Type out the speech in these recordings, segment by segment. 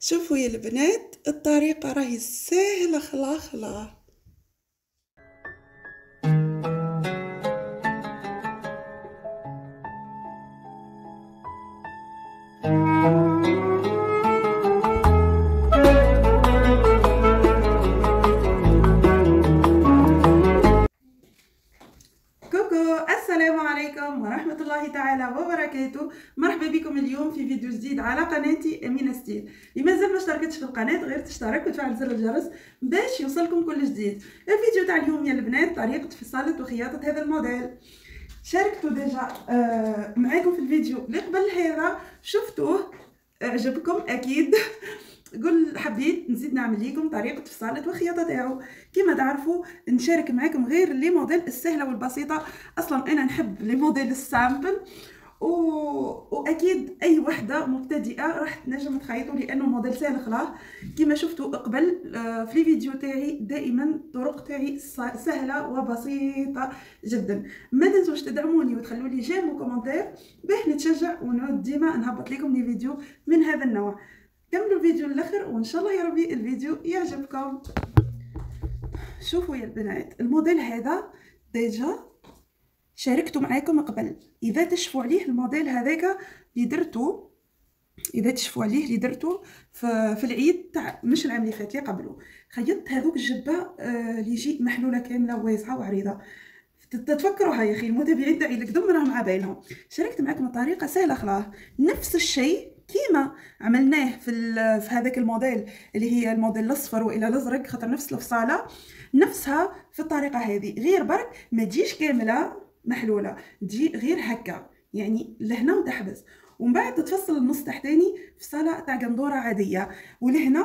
شوفوا يا البنات الطريقة راهي سهلة خلا خلا تعالى وبركاته مرحبا بكم اليوم في فيديو جديد على قناتي أمينة ستيل اللي مازال ما اشتركتش في القناة غير تشترك وتفعل زر الجرس باش يوصلكم كل جديد الفيديو تاع اليوم يا البنات طريقة فصالة وخياطة هذا الموديل شاركتو ديجا آه، معاكم في الفيديو اللي قبل هذا شفتوه عجبكم أكيد قل حبيت نزيد نعمل لكم طريقه فصاله وخياطه تاعو كما تعرفوا نشارك معكم غير لي موديل السهله والبسيطه اصلا انا نحب لي موديل السامبل و... واكيد اي وحده مبتدئه راح تنجم تخيطو لانه موديل سهل خلاص كما شفتوا قبل آه، في لي فيديو تاعي دائما الطرق تاعي سهله وبسيطه جدا ما تنسوش تدعموني وتخلوا لي جيم وكومنتير باه نتشجع ونعود ديما نهبط لكم لي فيديو من هذا النوع كملوا الفيديو للاخر وان شاء الله يا ربي الفيديو يعجبكم شوفوا يا البنات الموديل هذا ديجا شاركته معاكم قبل اذا تشفوا عليه الموديل هذاك اللي درتو اذا تشفوا عليه اللي درتو في العيد تاع مش العام اللي فات اللي قبله خيطت هذوك الجبه آه، اللي يجي محلوله كامله واسعه وعريضه تتفكروها يا اخي المتابعين تاعي قدام راهم عبايلهم شاركت معاكم الطريقه سهله خلاص نفس الشيء كيما عملناه في في هذاك الموديل اللي هي الموديل الاصفر والى الازرق خاطر نفس الفصاله نفسها في الطريقه هذه غير برك ما تجيش كامله محلوله تجي غير هكا يعني لهنا وتحبس ومن بعد تفصل النص تحتاني فصاله تاع قندوره عاديه ولهنا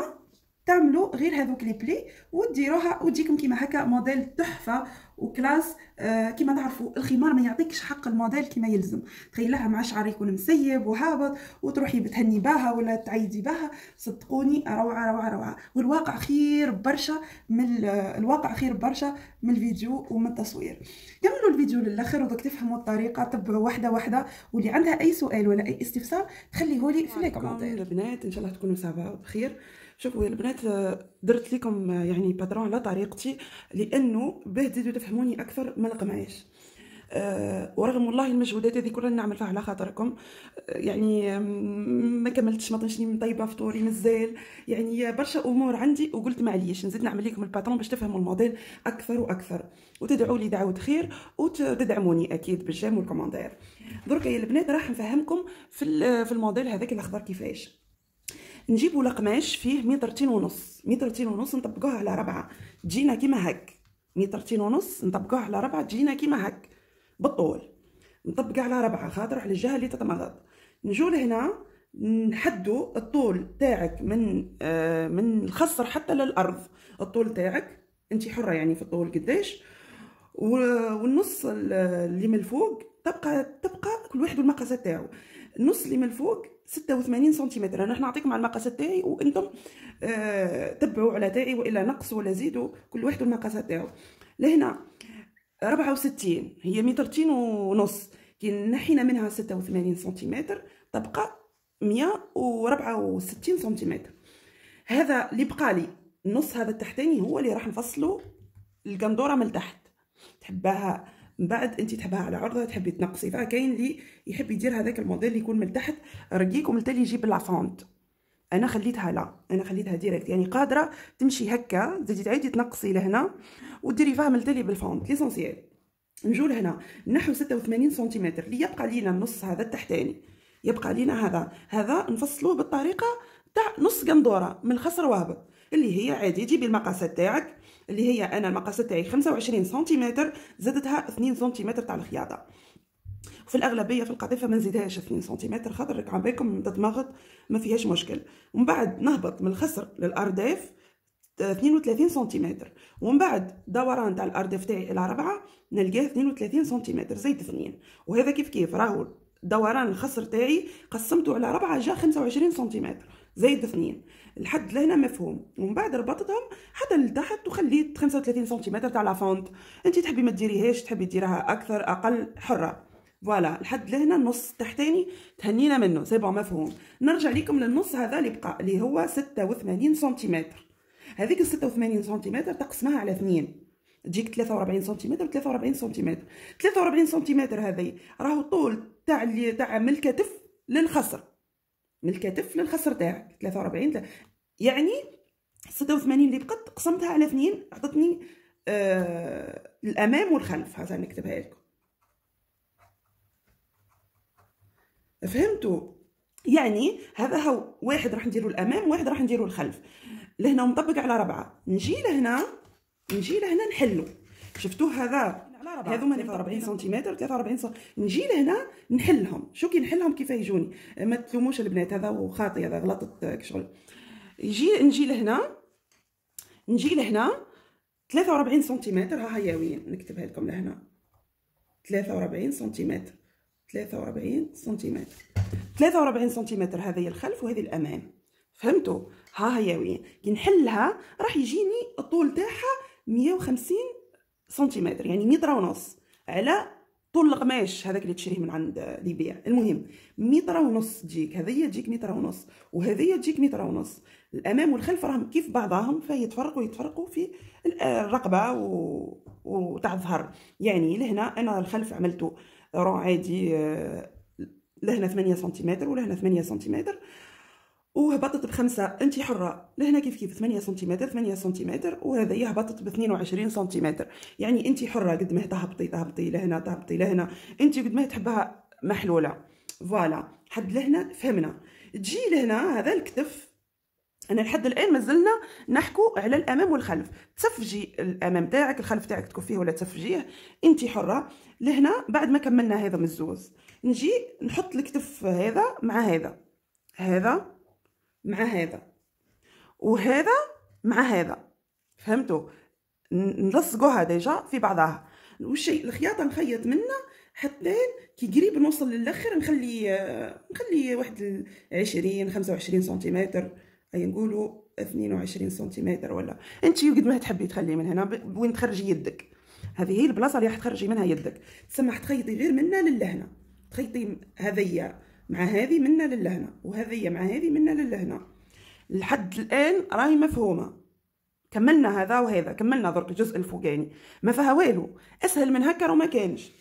تعملوا غير هذوك لي بلي وديروها وتجيكم كيما هكا موديل تحفه وكلاس آه كما تعرفوا الخمار ما يعطيكش حق الموديل كما يلزم تخيلها مع شعر يكون مسيب وهابط وتروحي بتهني بها ولا تعيدي بها صدقوني روعه روعه روعه والواقع خير برشا من آه، الواقع خير برشا من الفيديو ومن التصوير كملوا الفيديو للاخر ودك تفهموا الطريقه تبعوا واحده واحده واللي عندها اي سؤال ولا اي استفسار تخليه لي في الكومنتات البنات ان شاء الله تكونوا صعبه بخير شوفوا يا البنات آه، درت لكم آه، يعني باترون على طريقتي لانه باه تفهموني اكثر ما لقمعيش أه ورغم والله المجهودات هذه كلها نعمل فيها على خاطركم آه، يعني ما كملتش ما طنشني من طيبه فطوري مازال يعني برشا امور عندي وقلت معليش نزيد نعمل لكم الباترون باش تفهموا الموديل اكثر واكثر وتدعوا لي دعوه خير وتدعموني اكيد بالجيم والكوموندير درك يا البنات راح نفهمكم في في الموديل هذاك الاخضر كيفاش نجيبوا القماش فيه مترتين ونص مترتين ونص نطبقوها على ربعه تجينا كيما هك مترتين ونص نطبقوها على ربعة تجينا كيما هك بالطول نطبق على ربعة خاطر على الجهة اللي تتمغط نجو لهنا نحدو الطول تاعك من آه من الخصر حتى للأرض الطول تاعك انت حرة يعني في الطول قداش والنص اللي من الفوق تبقى تبقى كل واحد والمقاسات تاعو النص اللي من الفوق ستة وثمانين سنتيمتر انا راح نعطيكم على المقاسات تاعي وانتم آه تبعوا على تاعي والا نقصوا ولا زيدوا كل واحد والمقاسات تاعو لهنا ربعة وستين هي مترتين ونص كي نحينا منها ستة وثمانين سنتيمتر تبقى مية وربعة وستين سنتيمتر هذا اللي بقى لي نص هذا التحتاني هو اللي راح نفصله القندوره من تحت تحبها من بعد انت تحبها على عرضها تحبي تنقصي فكاين اللي يحب يدير هذاك الموديل اللي يكون من تحت ومن التالي يجيب لافونت انا خليتها لا انا خليتها ديريكت يعني قادره تمشي هكا تزيدي تعيدي تنقصي لهنا وديري فيها من التالي بالفونت ليسونسييل نجو لهنا نحو 86 سنتيمتر يبقى لينا النص هذا التحتاني يبقى لينا هذا هذا نفصلوه بالطريقه تاع نص قندوره من الخصر وهبط اللي هي عادي جيبي المقاسات تاعك اللي هي انا المقاسات تاعي 25 سنتيمتر زدتها 2 سنتيمتر تاع الخياطه في الاغلبيه في القطيفه ما نزيدهاش 2 سنتيمتر خاطر راك عبيكم تضمغط ما فيهاش مشكل ومن بعد نهبط من الخصر للارداف 32 سنتيمتر ومن بعد دوران تاع الارداف تاعي الى ربعه نلقاه 32 سنتيمتر زيد اثنين وهذا كيف كيف راهو دوران الخصر تاعي قسمته على ربعه جا 25 سنتيمتر زي 2 لحد لهنا مفهوم ومن بعد ربطتهم حتى لتحت وخليت 35 سنتيمتر تاع لافونت انت تحبي ما ديريهاش تحبي ديرها اكثر اقل حره فوالا لحد لهنا النص تحتاني تهنينا منه سي بون مفهوم نرجع لكم للنص هذا اللي بقى اللي هو 86 سنتيمتر هذيك ال 86 سنتيمتر تقسمها على اثنين تجيك 43 سنتيمتر و 43 سنتيمتر 43 سنتيمتر هذه راهو طول تاع تاع من الكتف للخصر من الكتف للخصر تاعك 43 يعني 86 اللي بقت قسمتها على اثنين عطتني آه الامام والخلف هذا نكتبها لكم فهمتوا يعني هذا هو واحد راح نديرو الامام واحد راح نديرو الخلف لهنا مطبق على ربعه نجي لهنا نجي لهنا نحلو شفتوا هذا لا ربعة هذوما 43 سنتيمتر 43 سنتيمتر نجي لهنا نحلهم شو كي نحلهم كيف يجوني ما تلوموش البنات هذا وخاطي هذا غلطت آه، شغل يجي نجي لهنا نجي لهنا 43 سنتيمتر ها هي وين نكتبها لكم لهنا 43 سنتيمتر 43 سنتيمتر 43 سنتيمتر هذه الخلف وهذه الامام فهمتوا ها هي وين كي نحلها راح يجيني الطول تاعها 150 سنتيمتر يعني متر ونص على طول القماش هذاك اللي تشريه من عند اللي يبيع المهم متر ونص تجيك هذه تجيك متر ونص وهذه تجيك متر ونص الامام والخلف راهم كيف بعضهم فيتفرقوا يتفرقوا في الرقبه و... وتاع الظهر يعني لهنا انا الخلف عملته رو عادي آه، لهنا 8 سنتيمتر ولهنا 8 سنتيمتر وهبطت بخمسة انت حرة لهنا كيف كيف 8 سنتيمتر 8 سنتيمتر وهذه هبطت ب 22 سنتيمتر يعني انت حرة قد ما تهبطي تهبطي لهنا تهبطي لهنا انت قد ما تحبها محلولة فوالا حد لهنا فهمنا تجي لهنا هذا الكتف انا لحد الان مازلنا نحكو على الامام والخلف تسفجي الامام تاعك الخلف تاعك تكون فيه ولا تسفجيه انت حره لهنا بعد ما كملنا هذا مزوز نجي نحط الكتف هذا مع هذا هذا مع هذا وهذا مع هذا فهمتوا نلصقوها ديجا في بعضها والشيء الخياطه نخيط منه حتى كي قريب نوصل للاخر نخلي نخلي واحد 20 25 سنتيمتر اي نقولوا 22 سنتيمتر ولا انت قد ما تحبي تخلي من هنا وين تخرجي يدك هذه هي البلاصه اللي راح تخرجي منها يدك تسمح تخيطي غير منها للهنا تخيطي هذيا مع هذه منا للهنا وهذه مع هذه منا للهنا لحد الان راهي مفهومه كملنا هذا وهذا كملنا درك الجزء الفوقاني ما فيها والو اسهل من هكا وما كانش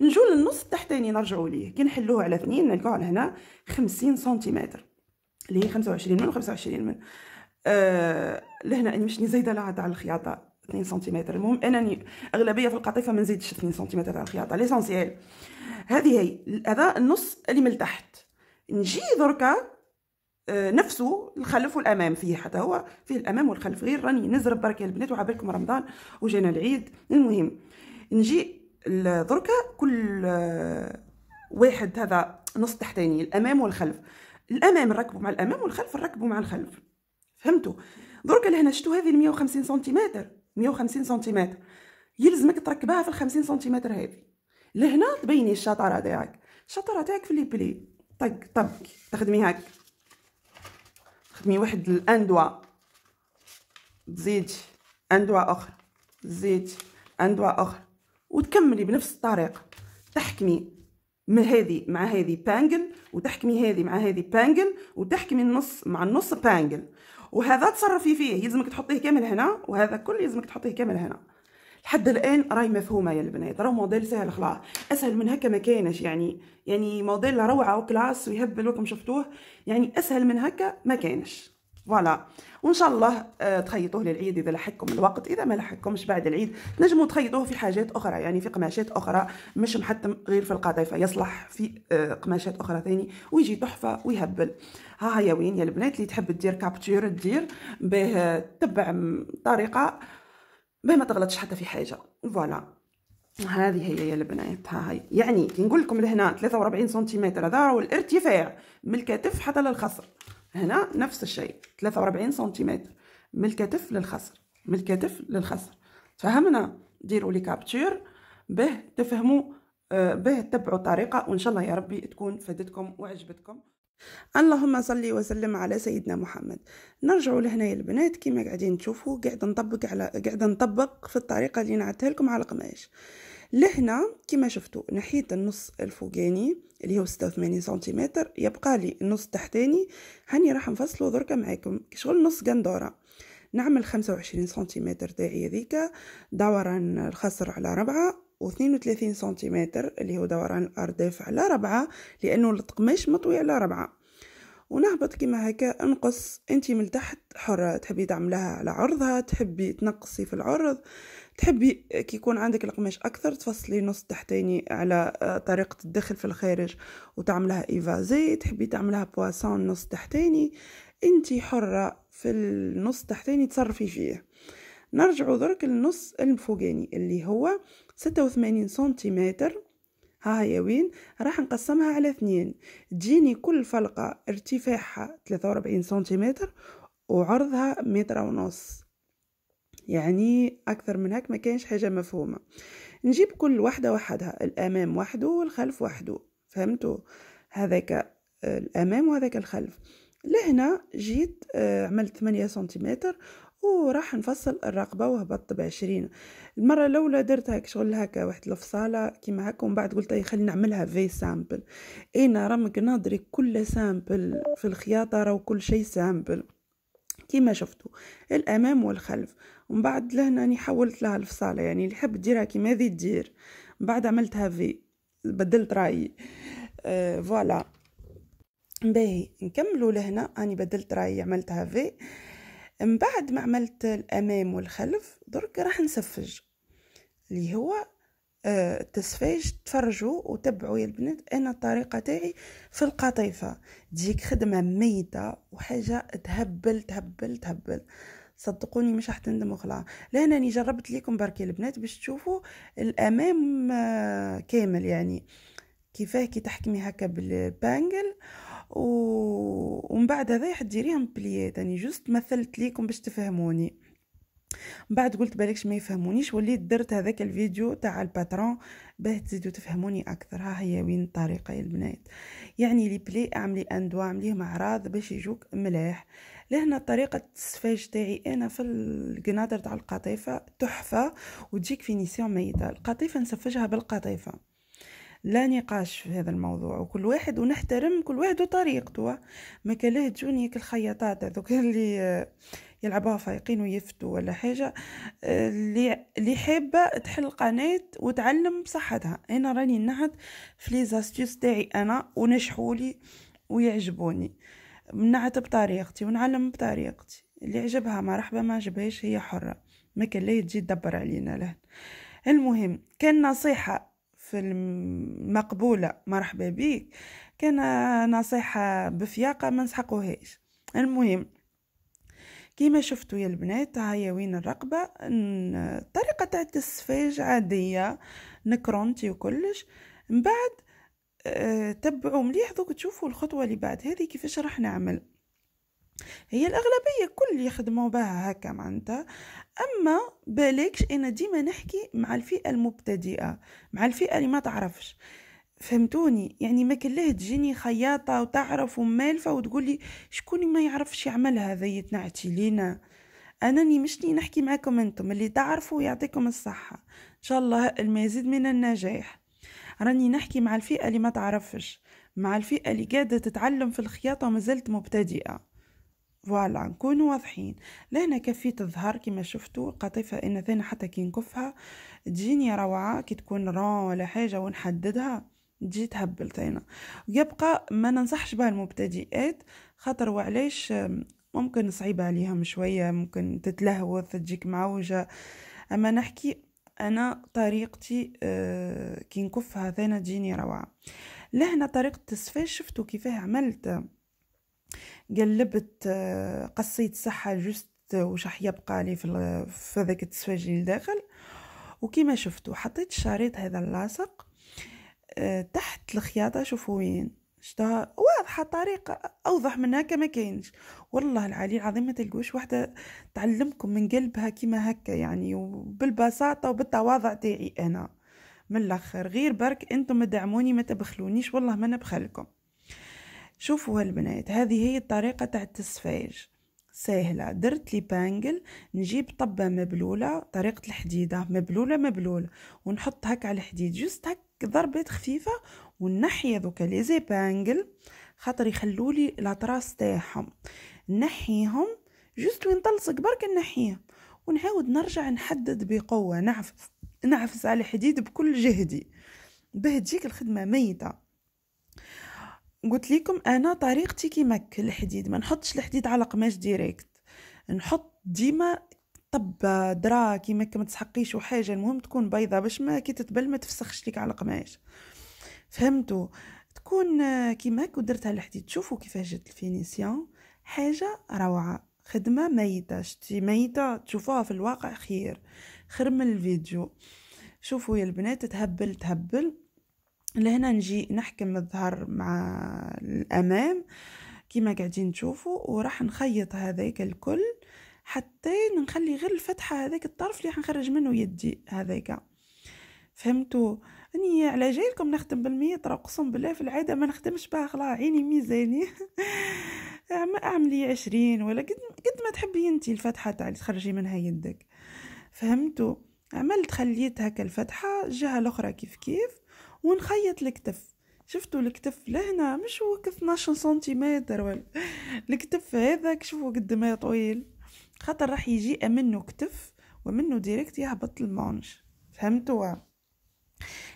نجو للنص التحتاني نرجعوا ليه كي نحلوه على اثنين نلقاو على هنا خمسين سنتيمتر اللي هي خمسة وعشرين من وخمسة وعشرين من آه لهنا اني مشني زايده لا على الخياطه 2 سنتيمتر المهم انني اغلبيه في القطيفه ما نزيدش 2 سنتيمتر على الخياطه ليسونسيال هذه هي هذا النص اللي من تحت نجي دركا آه، نفسه الخلف والامام فيه حتى هو فيه الامام والخلف غير راني نزرب برك يا البنات وعبالكم رمضان وجانا العيد المهم نجي دركا كل آه، واحد هذا نص تحتاني الامام والخلف الامام نركبوا مع الامام والخلف نركبوا مع الخلف فهمتوا دركا لهنا شتو هذه 150 سنتيمتر 150 سنتيمتر يلزمك تركبها في ال 50 سنتيمتر هذه لهنا تبيني الشطاره تاعك الشطاره تاعك في لي بلي طق طق تخدمي هاك تخدمي واحد الاندوا تزيد اندوا اخر تزيد اندوا اخر وتكملي بنفس الطريقه تحكمي من هذه مع هذه بانجل وتحكمي هذه مع هذه بانجل وتحكمي النص مع النص بانجل وهذا تصرفي فيه يلزمك تحطيه كامل هنا وهذا كل يلزمك تحطيه كامل هنا لحد الان راهي مفهومه يا البنات راه موديل سهل خلاص اسهل من هكا ما كاينش يعني يعني موديل روعه وكلاس ويهبل وكم شفتوه يعني اسهل من هكا ما كاينش فوالا وان شاء الله آه، تخيطوه للعيد اذا لحقكم الوقت اذا ما لحقكمش بعد العيد نجموا تخيطوه في حاجات اخرى يعني في قماشات اخرى مش محتم غير في القطيفه يصلح في آه، قماشات اخرى ثاني ويجي تحفه ويهبل ها هيا وين يا البنات اللي تحب دير كابتور دير باه تبع طريقه باه ما تغلطش حتى في حاجه فوالا هذه هي يا البنات ها هي يعني كي نقول لكم لهنا 43 سنتيمتر هذا هو الارتفاع من الكتف حتى للخصر هنا نفس الشيء 43 سنتيمتر من الكتف للخصر من الكتف للخصر تفهمنا ديروا لي كابتشور باه تفهموا باه تبعوا الطريقه وان شاء الله يا ربي تكون فادتكم وعجبتكم اللهم صلي وسلم على سيدنا محمد نرجع لهنا يا البنات كما قاعدين تشوفوا قاعد نطبق على قاعد نطبق في الطريقه اللي نعتها لكم على القماش لهنا كما شفتوا ناحيه النص الفوقاني اللي هو 86 سنتيمتر يبقى لي النص تحتاني هاني راح نفصلو دركا معاكم شغل نص قندوره نعمل 25 سنتيمتر تاعي هذيك دوران الخصر على ربعة و32 سنتيمتر اللي هو دوران الارداف على ربعة لانه القماش مطوي على ربعة ونهبط كيما هكا انقص انت من تحت حره تحبي تعملها على عرضها تحبي تنقصي في العرض تحبي كي يكون عندك القماش اكثر تفصلي نص تحتاني على آه، طريقه الدخل في الخارج وتعملها ايفازي تحبي تعملها بواسون نص تحتاني انت حره في النص تحتاني تصرفي فيه نرجع درك للنص الفوقاني اللي هو ستة وثمانين سنتيمتر ها هي وين راح نقسمها على اثنين تجيني كل فلقة ارتفاعها ثلاثة وأربعين سنتيمتر وعرضها متر ونص يعني أكثر من هك ما كانش حاجة مفهومة نجيب كل واحدة وحدها الأمام وحده والخلف وحده فهمتوا هذاك الأمام وهذاك الخلف لهنا جيت آه، عملت 8 سنتيمتر وراح نفصل الرقبة وهبطت بعشرين المرة الأولى درت هاك شغل هكا واحد الفصالة كيما هكا ومن بعد قلت أي خلي نعملها في سامبل أنا رمك نادري كل سامبل في الخياطة راهو كل شي سامبل كيما شفتوا الامام والخلف ومن بعد لهنا راني حولت لها الفصاله يعني اللي حب ديرها كيما ذي دير من بعد عملتها في بدلت رايي آه فوالا باهي نكملوا لهنا راني بدلت رايي عملتها في من بعد ما عملت الامام والخلف درك راح نسفج اللي هو آه، التسفيج تفرجوا وتبعوا يا البنات انا الطريقه تاعي في القطيفه تجيك خدمه ميته وحاجه تهبل تهبل تهبل صدقوني مش راح تندموا خلاص لانني جربت ليكم بركي البنات باش تشوفوا الامام آه، كامل يعني كيفاه كي تحكمي هكا بالبانجل و... ومن بعد هذا حديريهم بليات يعني جوست مثلت ليكم باش تفهموني من بعد قلت بالكش ما يفهمونيش وليت درت هذاك الفيديو تاع الباترون باه تزيدوا تفهموني اكثر ها هي وين الطريقه يا البنات يعني لي بلي اعملي اندوا اعملي مع باش يجوك ملاح لهنا طريقه السفاج تاعي انا في القناطر تاع القطيفه تحفه وتجيك فينيسيون ميته القطيفه نسفجها بالقطيفه لا نقاش في هذا الموضوع وكل واحد ونحترم كل واحد وطريقته ما كله تجوني الخياطات هذوك اللي يلعبوها فايقين ويفتوا ولا حاجة اللي حابة تحل قناة وتعلم بصحتها أنا راني نعت في لي زاستيوس تاعي أنا ونجحولي ويعجبوني نعت بطريقتي ونعلم بطريقتي اللي عجبها مرحبا ما عجبهاش هي حرة ما كان تجي تدبر علينا له المهم كان نصيحة في المقبولة مرحبا بك كان نصيحة بفياقة ما نسحقوهاش المهم كيما شفتوا يا البنات هيا وين الرقبة طريقة تاع السفاج عادية نكرونتي وكلش من بعد آه، تبعوا مليح دوك تشوفوا الخطوة اللي بعد هذه كيفاش راح نعمل هي الاغلبيه كل يخدموا بها هكا معناتها اما بالكش انا ديما نحكي مع الفئه المبتدئه مع الفئه اللي ما تعرفش فهمتوني يعني ما كان تجيني خياطه وتعرف ومالفه وتقولي لي شكون ما يعرفش يعملها ذي يتنعتي لينا أنا مشني نحكي معكم انتم اللي تعرفوا يعطيكم الصحه ان شاء الله المزيد من النجاح راني نحكي مع الفئه اللي ما تعرفش مع الفئه اللي قاعده تتعلم في الخياطه ومازالت مبتدئه فوالا نكونوا واضحين لهنا كفيت الظهر كما شفتوا القطيفة انا ثاني حتى كي نكفها تجيني روعة كي تكون رون ولا حاجة ونحددها تجي تهبل ثاني يبقى ما ننصحش بها المبتدئات خاطر وعلاش ممكن صعيبة عليهم شوية ممكن تتلهوث تجيك معوجة أما نحكي أنا طريقتي آه، كي نكفها ثاني تجيني روعة لهنا طريقة التصفية شفتوا كيفاه عملت قلبت آه، قصيت صحة جست وش راح يبقى لي في هذاك التسفاجي لداخل وكما شفتوا حطيت الشريط هذا اللاصق آه، تحت الخياطه شوفوا وين شتا واضحه طريقه اوضح منها كما كاينش والله العلي العظيم ما تلقوش واحده تعلمكم من قلبها كما هكا يعني وبالبساطه وبالتواضع تاعي انا من الاخر غير برك انتم تدعموني ما تبخلونيش والله ما نبخلكم شوفوا هالبنات هذه هي الطريقة تاع التصفيج سهلة درت لي بانجل نجيب طبة مبلولة طريقة الحديدة مبلولة مبلولة ونحط هك على الحديد جست هك ضربات خفيفة ونحي هذوك لي زي بانجل خاطر يخلولي الاطراس تاعهم نحيهم جست وين تلصق برك نحيه ونعاود نرجع نحدد بقوة نعفس نعفس على الحديد بكل جهدي باه تجيك الخدمة ميتة قلت لكم انا طريقتي مك الحديد ما نحطش الحديد على قماش ديريكت نحط ديما طب درا كيما ما تسحقيش وحاجه المهم تكون بيضه باش ما كي تتبل ما تفسخش ليك على قماش فهمتوا تكون كيماك ودرتها الحديد شوفوا كيفاش جات الفينيسيون حاجه روعه خدمه ميته شتي ميته تشوفوها في الواقع خير خير من الفيديو شوفوا يا البنات تهبل تهبل لهنا نجي نحكم الظهر مع الامام كما قاعدين تشوفوا وراح نخيط هذاك الكل حتى نخلي غير الفتحه هذاك الطرف اللي حنخرج منه يدي هذاك فهمتوا اني على جايلكم نخدم بالميطرة قسم بالله في العاده ما نخدمش بها خلاص عيني ميزاني اعملي عشرين ولا قد قد ما تحبي انتي الفتحه تعالي تخرجي منها يدك فهمتوا عملت خليت هكا الفتحه الجهه الاخرى كيف كيف ونخيط الكتف شفتوا الكتف لهنا مش هو 12 سنتيمتر ولا الكتف هذا شوفوا قد ما طويل خاطر راح يجي منه كتف ومنه ديريكت يهبط المونش فهمتوا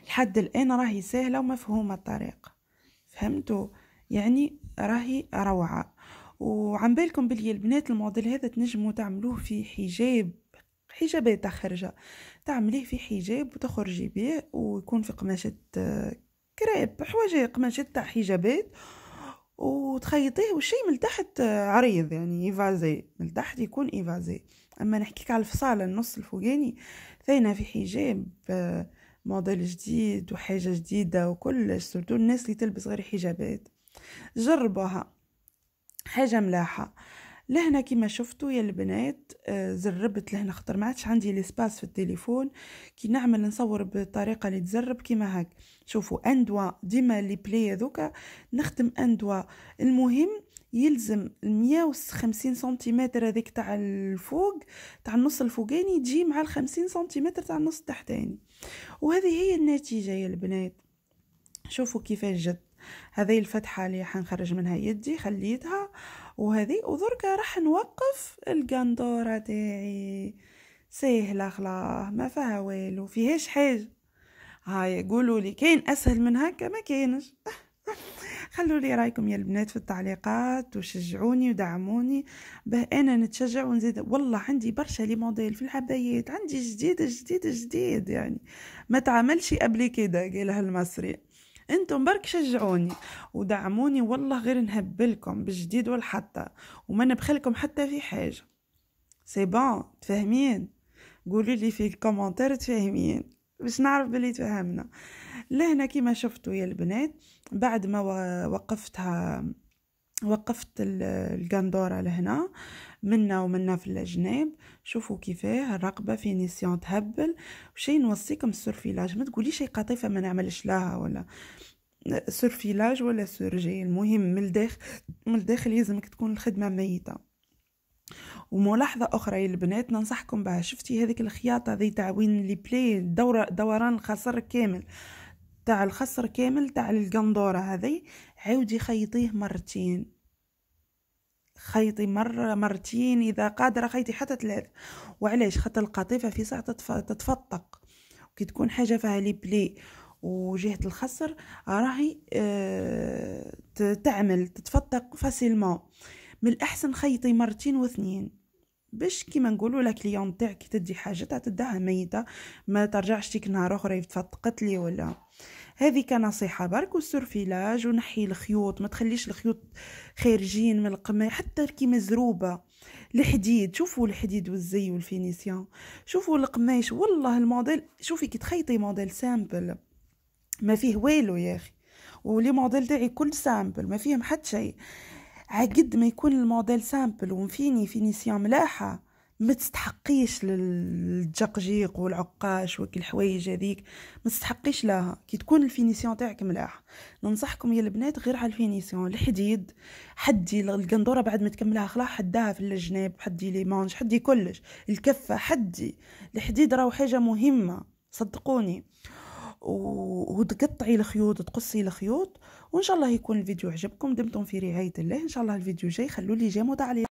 لحد الان راهي سهله ومفهومه الطريقه فهمتوا يعني راهي روعه وعم بالكم بلي البنات الموديل هذا تنجموا تعملوه في حجاب حجابات تخرجه تعمليه في حجاب وتخرجي به ويكون في قماشة آه، كريب حواجه قماشات تاع حجابات وتخيطيه وشي من تحت آه، عريض يعني ايفازي من تحت يكون ايفازي اما نحكيك على الفصاله النص الفوقاني ثينا في حجاب موديل آه، جديد وحاجه جديده وكل سورتو الناس اللي تلبس غير حجابات جربوها حاجه ملاحه لهنا كما شفتوا يا البنات آه، زربت لهنا خطر ما عادش عندي لسباس في التليفون كي نعمل نصور بالطريقه اللي تزرب كيما هاك شوفوا اندوا ديما لي بلاي هذوك نخدم اندوا المهم يلزم المية وخمسين سنتيمتر هذيك تاع الفوق تاع النص الفوقاني تجي مع الخمسين سنتيمتر تاع النص التحتاني وهذه هي النتيجة يا البنات شوفوا كيفاش جت هذه الفتحة اللي حنخرج منها يدي خليتها وهذه ودركا راح نوقف القندوره تاعي سهله خلاص ما فيها والو فيهاش حاجه هاي قولوا لي كاين اسهل من هكا ما كاينش خلوا لي رايكم يا البنات في التعليقات وشجعوني ودعموني باه انا نتشجع ونزيد والله عندي برشا لي موديل في الحبايات عندي جديد جديد جديد يعني ما تعملش قبل كده قالها المصري انتم برك شجعوني ودعموني والله غير نهبلكم بالجديد والحتى وما نبخلكم حتى في حاجه سي بون تفاهمين قولي لي في الكومنتار تفاهمين باش نعرف بلي تفهمنا لهنا كيما شفتوا يا البنات بعد ما وقفتها وقفت القندورة لهنا منا ومنا في الجناب شوفوا كيفاه الرقبه فينيسيون تهبل وشي نوصيكم السورفيلاج ما تقوليش قطيفه ما نعملش لها ولا سورفيلاج ولا سورجي المهم من الداخل من الداخل لازمك تكون الخدمه ميته وملاحظة أخرى يا البنات ننصحكم بها شفتي هذيك الخياطة ذي تعوين لي بلي دورة دوران الخصر كامل تاع الخصر كامل تاع القندورة هذه عاودي خيطيه مرتين خيطي مرة مرتين إذا قادرة خيطي حتى ثلاثة وعلاش خاطر القطيفة في ساعة تتفطق كي تكون حاجة فيها لي بلي وجهة الخصر راهي أه تعمل تتفطق فاسيلمون من الأحسن خيطي مرتين واثنين باش كيما نقولوا لك كليون تاعك تدي حاجتها تديها ميته ما ترجعش تيك نهار اخرى يتفطقت لي ولا هذه كنصيحه برك والسرفيلاج ونحي الخيوط ما تخليش الخيوط خارجين من القماش حتى كي مزروبه الحديد شوفوا الحديد والزي والفينيسيان شوفوا القماش والله الموديل شوفي كي تخيطي موديل سامبل ما فيه والو يا اخي ولي موديل تاعي كل سامبل ما فيهم حتى شيء عقد ما يكون الموديل سامبل ومفيني فينيسيان ملاحه ما تستحقيش للجقجيق والعقاش وكل الحوايج هذيك ما تستحقيش لها كي تكون الفينيسيون تاعك ملاح ننصحكم يا البنات غير على الفينيسيون الحديد حدي القندوره بعد ما تكملها خلاص حدها في الجناب حدي لي مانش حدي كلش الكفه حدي الحديد راهو حاجه مهمه صدقوني وتقطعي الخيوط تقصي الخيوط وان شاء الله يكون الفيديو عجبكم دمتم في رعايه الله ان شاء الله الفيديو جاي خلوا لي جيم وتعليق